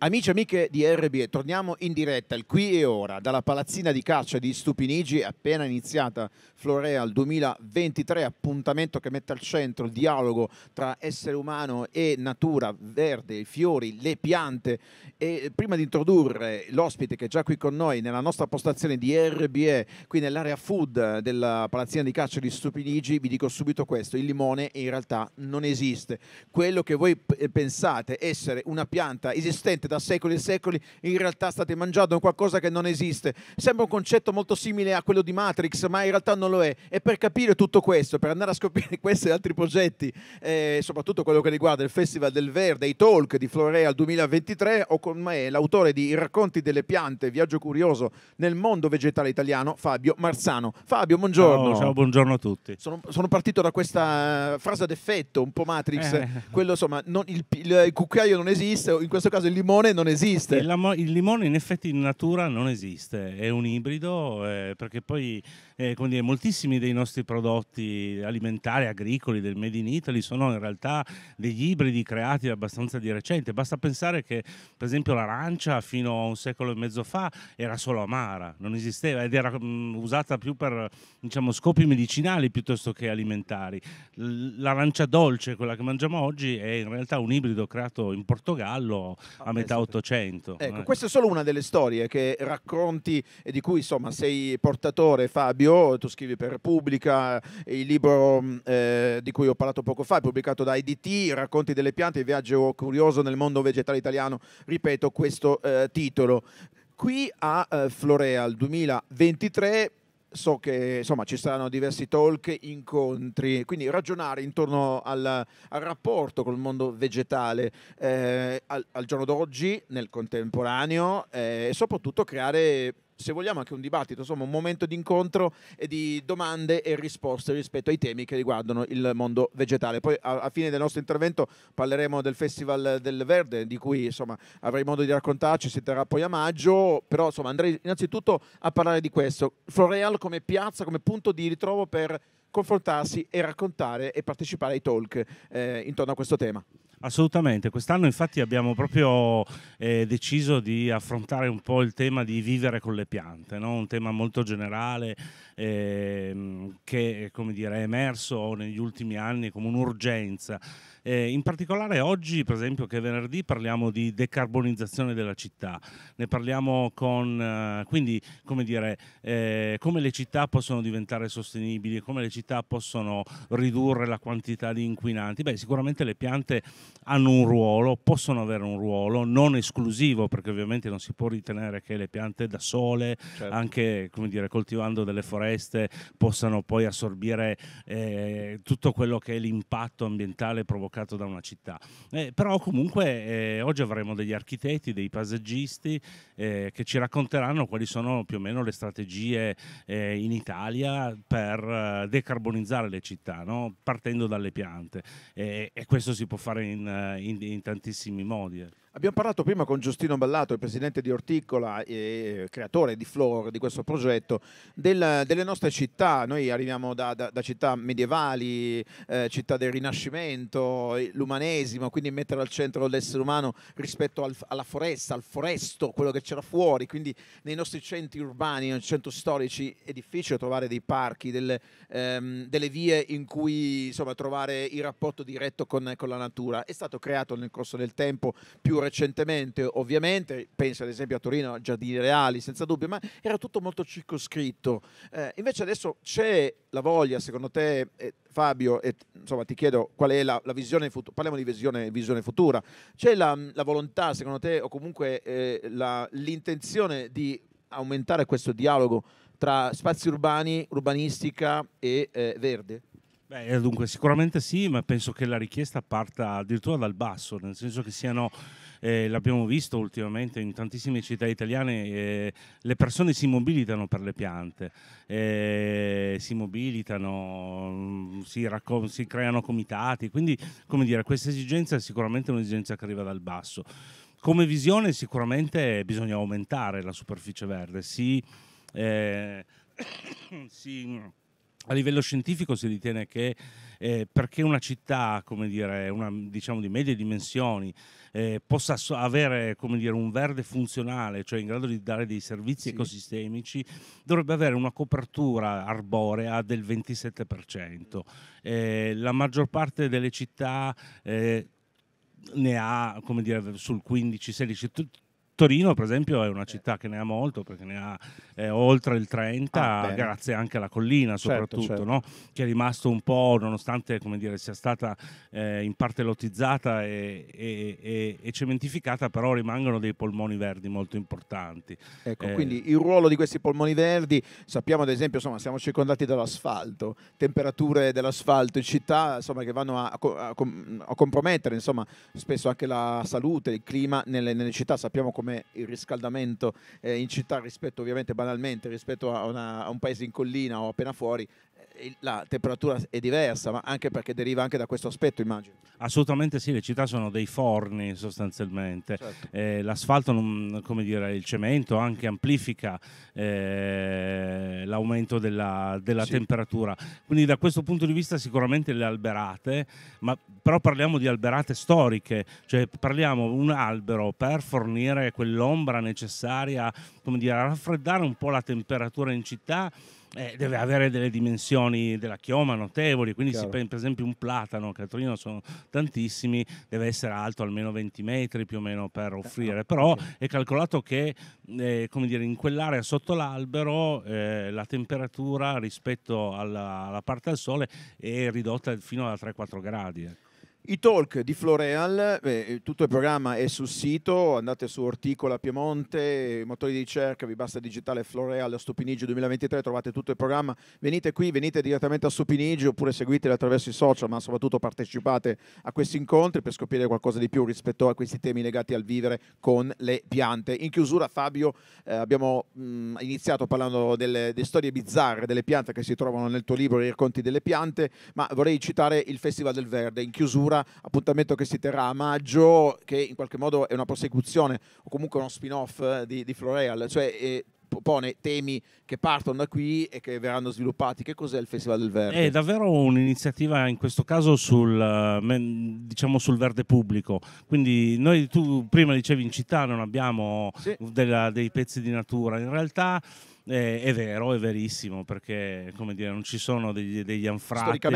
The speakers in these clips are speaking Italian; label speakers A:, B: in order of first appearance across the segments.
A: Amici e amiche di RBE, torniamo in diretta il qui e ora dalla palazzina di caccia di Stupinigi, appena iniziata Floreal 2023, appuntamento che mette al centro il dialogo tra essere umano e natura, verde, i fiori, le piante. E prima di introdurre l'ospite che è già qui con noi nella nostra postazione di RBE, qui nell'area food della palazzina di caccia di Stupinigi, vi dico subito questo, il limone in realtà non esiste. Quello che voi pensate essere una pianta esistente mangiate da secoli e secoli, in realtà state mangiando qualcosa che non esiste. Sembra un concetto molto simile a quello di Matrix, ma in realtà non lo è. E per capire tutto questo, per andare a scoprire questi e altri progetti, eh, soprattutto quello che riguarda il Festival del Verde, i talk di Florea 2023, ho con me l'autore di I racconti delle piante, viaggio curioso nel mondo vegetale italiano, Fabio Marzano. Fabio, buongiorno. Ciao, ciao buongiorno a
B: tutti. Sono,
A: sono, partito da questa eh, frase d'effetto, un po' Matrix, eh. quello insomma, non, il, il, il cucchiaio non esiste, in questo caso
B: il limone limone non esiste. Il, il, limone in effetti in natura non esiste, è un ibrido eh, perché poi eh, come dire, moltissimi dei nostri prodotti alimentari, agricoli, del Made in Italy sono in realtà degli ibridi creati abbastanza di recente. Basta pensare che per esempio l'arancia fino a un secolo e mezzo fa era solo amara, non esisteva ed era mh, mm, usata più per diciamo, scopi medicinali piuttosto che alimentari. L'arancia dolce, quella che mangiamo oggi, è in realtà un ibrido creato in Portogallo a ah, metà Ottocento. Ecco, eh. questa
A: è solo una delle storie che racconti e di cui insomma sei portatore Fabio Fabio, tu scrivi per Repubblica, eh, il libro mm, eh, di cui ho parlato poco fa è pubblicato da IDT, Racconti delle piante, viaggio curioso nel mondo vegetale italiano, ripeto questo eh, titolo. Qui a eh, Florea al 2023 so che insomma, ci saranno diversi talk, incontri, quindi ragionare intorno al, al rapporto col mondo vegetale eh, al, al, giorno d'oggi, nel contemporaneo eh, e soprattutto creare se vogliamo anche un dibattito, insomma un momento di incontro e di domande e risposte rispetto ai temi che riguardano il mondo vegetale. Poi a, a fine del nostro intervento parleremo del Festival del Verde di cui insomma avrai modo di raccontarci, si terrà poi a maggio, però insomma andrei innanzitutto a parlare di questo. Floreal come piazza, come punto di ritrovo per confrontarsi e raccontare e partecipare ai talk eh, intorno a questo tema.
B: Assolutamente, quest'anno infatti abbiamo proprio eh, deciso di affrontare un po' il tema di vivere con le piante, no? un tema molto generale eh, che dire, è emerso negli ultimi anni come un'urgenza eh, in particolare oggi, per esempio, che è venerdì, parliamo di decarbonizzazione della città. Ne parliamo con, eh, quindi, come dire, eh, come le città possono diventare sostenibili, come le città possono ridurre la quantità di inquinanti. Beh, sicuramente le piante hanno un ruolo, possono avere un ruolo non esclusivo, perché ovviamente non si può ritenere che le piante da sole, certo. anche come dire, coltivando delle foreste, possano poi assorbire eh, tutto quello che è l'impatto ambientale provocato bloccato da una città. Eh, però comunque eh, oggi avremo degli architetti, dei paesaggisti eh, che ci racconteranno quali sono più o meno le strategie eh, in Italia per eh, decarbonizzare le città, no? partendo dalle piante. e questo si può fare in, eh, in, in tantissimi modi.
A: Abbiamo parlato prima con Giustino Ballato, il presidente di Orticola e creatore di Flor, di questo progetto, del, delle nostre città. Noi arriviamo da, da, da città medievali, eh, città del Rinascimento, eh, l'umanesimo, quindi mettere al centro l'essere umano rispetto al, alla foresta, al foresto, quello che c'era fuori. Quindi nei nostri centri urbani, nei centri storici, è difficile trovare dei parchi, delle, ehm, delle vie in cui insomma, trovare il rapporto diretto con, con la natura. È stato creato nel corso del tempo più recentemente, ovviamente, penso ad esempio a Torino, a Giardini Reali, senza dubbio, ma era tutto molto circoscritto. Eh, invece adesso c'è la voglia, secondo te, eh, Fabio, e insomma ti chiedo qual è la, la visione futura, parliamo di visione, visione futura, c'è la, la, volontà, secondo te, o comunque eh, la, l'intenzione di aumentare questo dialogo tra spazi urbani, urbanistica e eh, verde?
B: Beh, dunque, sicuramente sì, ma penso che la richiesta parta addirittura dal basso, nel senso che siano eh, l'abbiamo visto ultimamente in tantissime città italiane, eh, le persone si mobilitano per le piante, eh, si mobilitano, mm, si, raccom- si creano comitati, quindi come dire, questa esigenza è sicuramente un'esigenza che arriva dal basso. Come visione sicuramente bisogna aumentare la superficie verde, si, eh, si, a livello scientifico si ritiene che eh, perché una città, come dire, una, diciamo di medie dimensioni, eh, possa so- avere come dire, un verde funzionale, cioè in grado di dare dei servizi sì. ecosistemici, dovrebbe avere una copertura arborea del 27%. Eh, la maggior parte delle città eh, ne ha come dire, sul 15-16, Torino, per esempio, è una città che ne ha molto, perché ne ha eh, oltre il 30, ah, grazie anche alla collina, certo, soprattutto, certo, certo. No? che è rimasto un po', nonostante dire, sia stata eh, in parte lottizzata e, e, e, e, cementificata, però rimangono dei polmoni verdi molto importanti. Ecco, eh, quindi
A: il ruolo di questi polmoni verdi, sappiamo ad esempio, insomma, siamo circondati dall'asfalto, temperature dell'asfalto in città insomma, che vanno a, a, a compromettere insomma, spesso anche la salute, il clima nelle, nelle città, sappiamo come come il riscaldamento eh, in città rispetto ovviamente banalmente rispetto a, una, a, un paese in collina o appena fuori eh, la temperatura è diversa, ma anche perché deriva anche da questo aspetto, immagino.
B: Assolutamente sì, le città sono dei forni sostanzialmente. Certo. Eh, l'asfalto, come dire, il cemento anche amplifica eh, l'aumento della, della sì. temperatura. Quindi da questo punto di vista sicuramente le alberate, ma però parliamo di alberate storiche, cioè parliamo di un albero per fornire quell'ombra necessaria, come dire, a raffreddare un po' la temperatura in città eh, deve avere delle dimensioni della chioma notevoli, quindi si, per esempio un platano, che a Torino sono tantissimi, deve essere alto almeno 20 metri più o meno per eh, offrire, ah, però è calcolato che eh, come dire, in quell'area sotto l'albero eh, la temperatura rispetto alla, alla, parte al sole è ridotta fino a 3-4 gradi. Ecco.
A: I talk di Floreal, eh, tutto il programma è sul sito, andate su Orticola Piemonte, motori di ricerca, vi basta digitale Floreal Stupinigio 2023, trovate tutto il programma, venite qui, venite direttamente a Stupinigio oppure seguiteli attraverso i social, ma soprattutto partecipate a questi incontri per scoprire qualcosa di più rispetto a questi temi legati al vivere con le piante. In chiusura Fabio eh, abbiamo mh, mm, iniziato parlando delle, delle storie bizzarre delle piante che si trovano nel tuo libro, i racconti delle piante, ma vorrei citare il Festival del Verde, in chiusura Ancora, appuntamento che si terrà a maggio, che in qualche modo è una prosecuzione o comunque uno spin-off eh, di, di Floreal, cioè eh, propone temi che partono da qui e che verranno sviluppati. Che cos'è il Festival del Verde? È
B: davvero un'iniziativa in questo caso sul, eh, diciamo, sul verde pubblico. Quindi noi tu prima dicevi in città non abbiamo sì. della, dei pezzi di natura, in realtà eh, è vero, è verissimo, perché come dire, non ci sono degli, degli anfratti,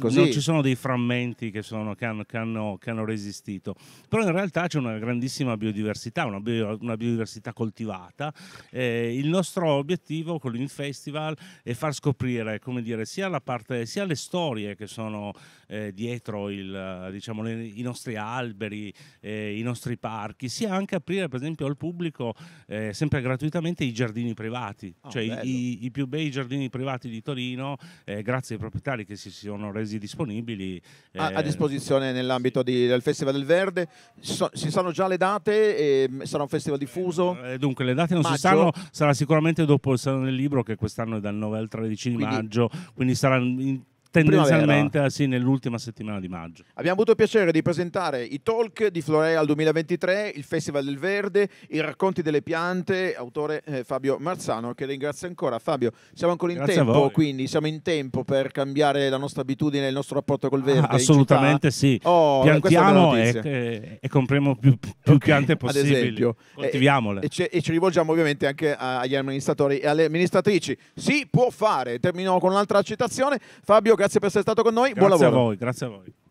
B: non ci sono dei frammenti che, sono, che, hanno, che, hanno, che, hanno, resistito, però in realtà c'è una grandissima biodiversità, una, bio, una biodiversità coltivata. Eh, il nostro obiettivo con il festival è far scoprire come dire, sia, la parte, sia le storie che sono eh, dietro il, diciamo, le, i nostri alberi, eh, i nostri parchi, sia anche aprire per esempio al pubblico eh, sempre gratuitamente i giardini privati oh, cioè i, i, più bei giardini privati di Torino, eh, grazie ai proprietari che si sono resi disponibili.
A: Eh, a, a, eh, disposizione nell'ambito di, del Festival del Verde, so, si sanno già le date, eh, sarà un festival diffuso? Eh, eh, dunque le date non maggio. si sanno,
B: sarà sicuramente dopo il Salone del Libro che quest'anno è dal 9 al 13 di quindi, maggio, quindi sarà in tendenzialmente eh, sì, nell'ultima settimana
A: di maggio. Abbiamo avuto il piacere di presentare i talk di Floreal 2023, il Festival del Verde, i racconti delle piante, autore eh, Fabio Marzano che ringrazio ancora. Fabio, siamo ancora in Grazie tempo, quindi siamo in tempo per cambiare la nostra abitudine, il nostro rapporto col verde. Ah, assolutamente sì. Oh, Piantiamo e, e,
B: e, compriamo più, più okay. piante possibili. Ad esempio. Coltiviamole.
A: E, e, ci rivolgiamo ovviamente anche agli amministratori e alle amministratrici. Si può fare, termino con un'altra citazione. Fabio, grazie grazie per essere stato con noi. Grazie Buon lavoro. a voi,
B: grazie a voi.